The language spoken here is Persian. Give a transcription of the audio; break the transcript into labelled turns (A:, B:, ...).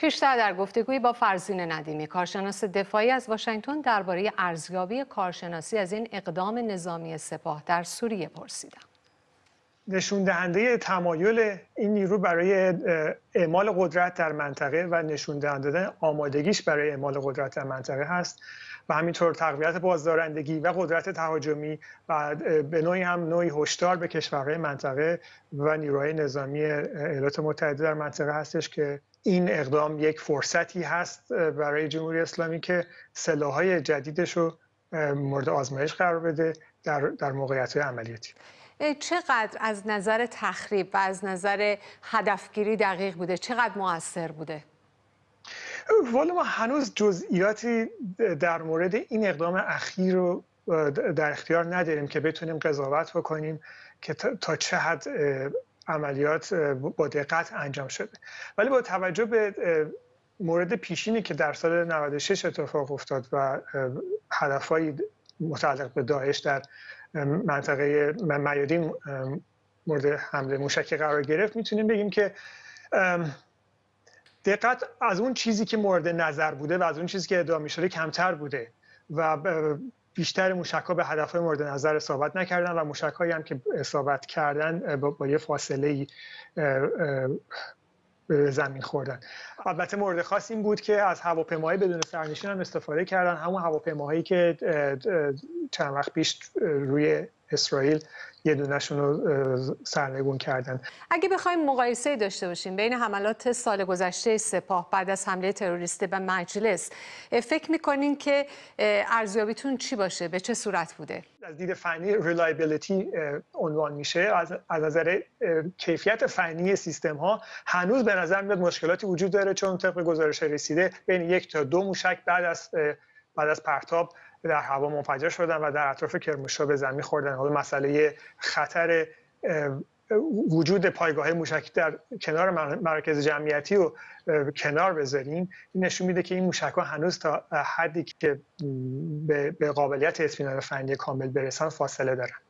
A: پیشتر در گفتگویی با فرزین ندیمی کارشناس دفاعی از واشنگتن درباره ارزیابی کارشناسی از این اقدام نظامی سپاه در سوریه پرسیدم
B: نشون دهنده تمایل این نیرو برای اعمال قدرت در منطقه و نشون دهنده آمادگیش برای اعمال قدرت در منطقه هست و همینطور تقویت بازدارندگی و قدرت تهاجمی و به نوعی هم نوعی هشدار به کشورهای منطقه و نیروهای نظامی ایالات متحده در منطقه هستش که این اقدام یک فرصتی هست برای جمهوری اسلامی که سلاحهای جدیدش رو مورد آزمایش قرار بده در, در موقعیت عملیاتی
A: چقدر از نظر تخریب و از نظر هدفگیری دقیق بوده چقدر موثر بوده
B: والا ما هنوز جزئیاتی در مورد این اقدام اخیر رو در اختیار نداریم که بتونیم قضاوت بکنیم که تا چه حد عملیات با دقت انجام شده ولی با توجه به مورد پیشینی که در سال 96 اتفاق افتاد و هدفهایی متعلق به داعش در منطقه میادین مورد حمله موشکی قرار گرفت میتونیم بگیم که دقت از اون چیزی که مورد نظر بوده و از اون چیزی که ادعا میشده کمتر بوده و بیشتر موشک به هدف های مورد نظر اصابت نکردن و موشک هم که اصابت کردن با, یه فاصله زمین خوردن البته مورد خاص این بود که از هواپیماهای بدون سرنشین هم استفاده کردن همون هواپیماهایی که چند وقت پیش روی اسرائیل یه دونشون رو سرنگون کردن
A: اگه بخوایم مقایسه داشته باشیم بین حملات سال گذشته سپاه بعد از حمله تروریستی به مجلس فکر میکنین که ارزیابیتون چی باشه به چه صورت بوده
B: از دید فنی ریلایبیلیتی عنوان میشه از نظر کیفیت فنی سیستم ها هنوز به نظر میاد مشکلاتی وجود داره چون طبق گزارش رسیده بین یک تا دو موشک بعد از بعد از پرتاب در هوا منفجر شدن و در اطراف کرموشا به زمین خوردن حالا مسئله خطر وجود پایگاه موشک در کنار مرکز جمعیتی و کنار بذاریم این نشون میده که این موشک ها هنوز تا حدی که به قابلیت اطمینان فنی کامل برسن فاصله دارن